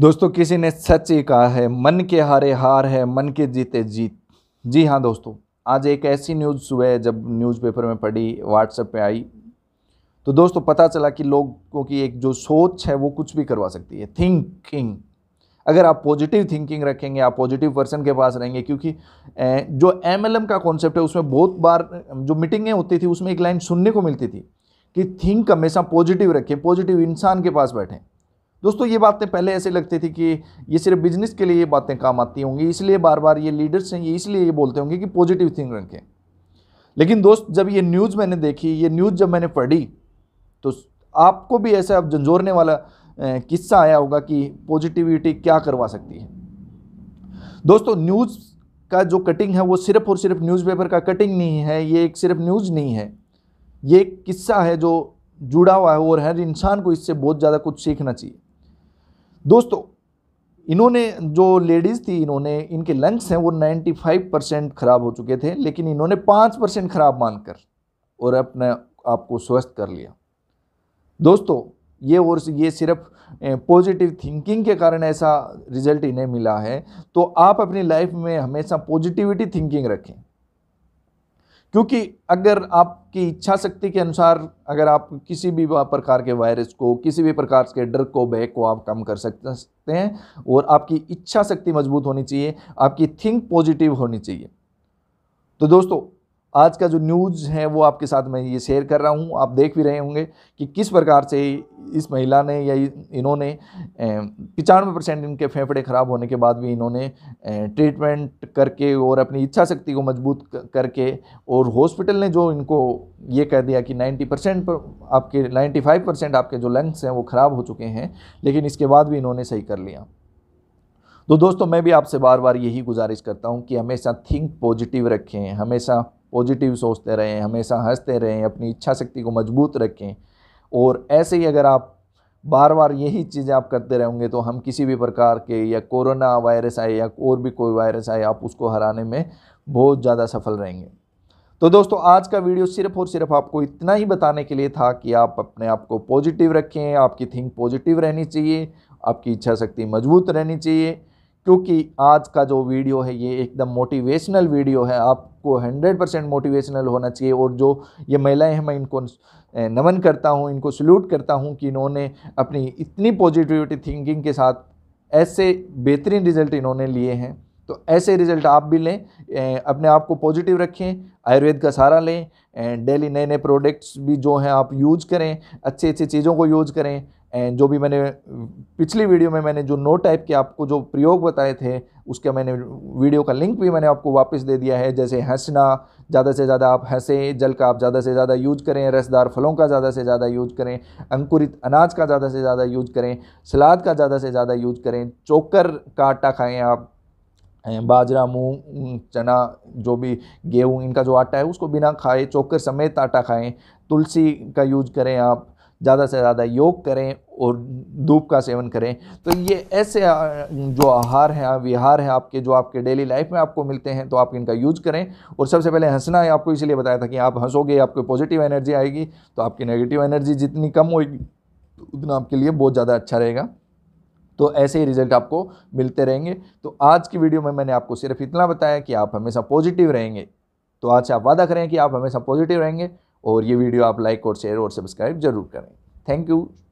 दोस्तों किसी ने सच ही कहा है मन के हारे हार है मन के जीते जीत जी हाँ दोस्तों आज एक ऐसी न्यूज़ सुबह जब न्यूज़पेपर में पढ़ी व्हाट्सएप पे आई तो दोस्तों पता चला कि लोगों की एक जो सोच है वो कुछ भी करवा सकती है थिंकिंग अगर आप पॉजिटिव थिंकिंग रखेंगे आप पॉजिटिव पर्सन के पास रहेंगे क्योंकि जो एम का कॉन्सेप्ट है उसमें बहुत बार जो मीटिंगें होती थी उसमें एक लाइन सुनने को मिलती थी कि थिंक हमेशा पॉजिटिव रखें पॉजिटिव इंसान के पास बैठें दोस्तों ये बातें पहले ऐसे लगती थी कि ये सिर्फ बिजनेस के लिए ये बातें काम आती होंगी इसलिए बार बार ये लीडर्स हैं ये इसलिए ये बोलते होंगे कि पॉजिटिव थिंग रखें लेकिन दोस्त जब ये न्यूज़ मैंने देखी ये न्यूज़ जब मैंने पढ़ी तो आपको भी ऐसा अब झंझोरने वाला किस्सा आया होगा कि पॉजिटिविटी क्या करवा सकती है दोस्तों न्यूज़ का जो कटिंग है वो सिर्फ और सिर्फ न्यूज़पेपर का कटिंग नहीं है ये एक सिर्फ न्यूज़ नहीं है ये एक किस्सा है जो जुड़ा हुआ है और हर इंसान को इससे बहुत ज़्यादा कुछ सीखना चाहिए दोस्तों इन्होंने जो लेडीज़ थी इन्होंने इनके लंग्स हैं वो 95 परसेंट ख़राब हो चुके थे लेकिन इन्होंने पाँच परसेंट ख़राब मानकर और अपने आप को स्वस्थ कर लिया दोस्तों ये और ये सिर्फ पॉजिटिव थिंकिंग के कारण ऐसा रिजल्ट इन्हें मिला है तो आप अपनी लाइफ में हमेशा पॉजिटिविटी थिंकिंग रखें क्योंकि अगर आपकी इच्छा शक्ति के अनुसार अगर आप किसी भी प्रकार के वायरस को किसी भी प्रकार के ड्रग को बैग को आप कम कर सकते हैं और आपकी इच्छा शक्ति मजबूत होनी चाहिए आपकी थिंक पॉजिटिव होनी चाहिए तो दोस्तों आज का जो न्यूज़ है वो आपके साथ मैं ये शेयर कर रहा हूँ आप देख भी रहे होंगे कि किस प्रकार से इस महिला ने या इन्होंने पचानवे परसेंट इनके फेफड़े ख़राब होने के बाद भी इन्होंने ट्रीटमेंट करके और अपनी इच्छा शक्ति को मजबूत करके और हॉस्पिटल ने जो इनको ये कह दिया कि 90 परसेंट पर आपके 95 परसेंट आपके जो लंग्स हैं वो ख़राब हो चुके हैं लेकिन इसके बाद भी इन्होंने सही कर लिया तो दोस्तों मैं भी आपसे बार बार यही गुजारिश करता हूँ कि हमेशा थिंक पॉजिटिव रखें हमेशा पॉजिटिव सोचते रहें हमेशा हंसते रहें अपनी इच्छा शक्ति को मजबूत रखें और ऐसे ही अगर आप बार बार यही चीज़ें आप करते रहेंगे तो हम किसी भी प्रकार के या कोरोना वायरस आए या और भी कोई वायरस आए आप उसको हराने में बहुत ज़्यादा सफल रहेंगे तो दोस्तों आज का वीडियो सिर्फ और सिर्फ आपको इतना ही बताने के लिए था कि आप अपने आप को पॉजिटिव रखें आपकी थिंक पॉजिटिव रहनी चाहिए आपकी इच्छा शक्ति मजबूत रहनी चाहिए क्योंकि आज का जो वीडियो है ये एकदम मोटिवेशनल वीडियो है आपको 100 परसेंट मोटिवेशनल होना चाहिए और जो ये महिलाएं हैं मैं इनको नमन करता हूँ इनको सल्यूट करता हूँ कि इन्होंने अपनी इतनी पॉजिटिविटी थिंकिंग के साथ ऐसे बेहतरीन रिजल्ट इन्होंने लिए हैं तो ऐसे रिजल्ट आप भी लें अपने आप को पॉजिटिव रखें आयुर्वेद का सहारा लें डेली नए नए प्रोडक्ट्स भी जो हैं आप यूज करें अच्छी अच्छी चीज़ों को यूज करें एंड जो भी मैंने पिछली वीडियो में मैंने जो नो टाइप के आपको जो प्रयोग बताए थे उसके मैंने वीडियो का लिंक भी मैंने आपको वापस दे दिया है जैसे हंसना ज़्यादा से ज़्यादा आप हंसें जल का आप ज़्यादा से ज़्यादा यूज करें रसदार फलों का ज़्यादा से ज़्यादा यूज करें अंकुरित अनाज का ज़्यादा से ज़्यादा यूज करें सलाद का ज़्यादा से ज़्यादा यूज करें चोकर का आटा खाएँ आप बाजरा मूंग चना जो भी गेहूँ इनका जो आटा है उसको बिना खाए चोकर समेत आटा खाएँ तुलसी का यूज करें आप ज़्यादा से ज़्यादा योग करें और धूप का सेवन करें तो ये ऐसे जो आहार हैं विहार हैं आपके जो आपके डेली लाइफ में आपको मिलते हैं तो आप इनका यूज करें और सबसे पहले हंसना है आपको इसलिए बताया था कि आप हंसोगे आपको पॉजिटिव एनर्जी आएगी तो आपकी नेगेटिव एनर्जी जितनी कम होगी उतना आपके लिए बहुत ज़्यादा अच्छा रहेगा तो ऐसे ही रिजल्ट आपको मिलते रहेंगे तो आज की वीडियो में मैंने आपको सिर्फ इतना बताया कि आप हमेशा पॉजिटिव रहेंगे तो आज से आप वादा करें कि आप हमेशा पॉजिटिव रहेंगे और ये वीडियो आप लाइक और शेयर और सब्सक्राइब जरूर करें थैंक यू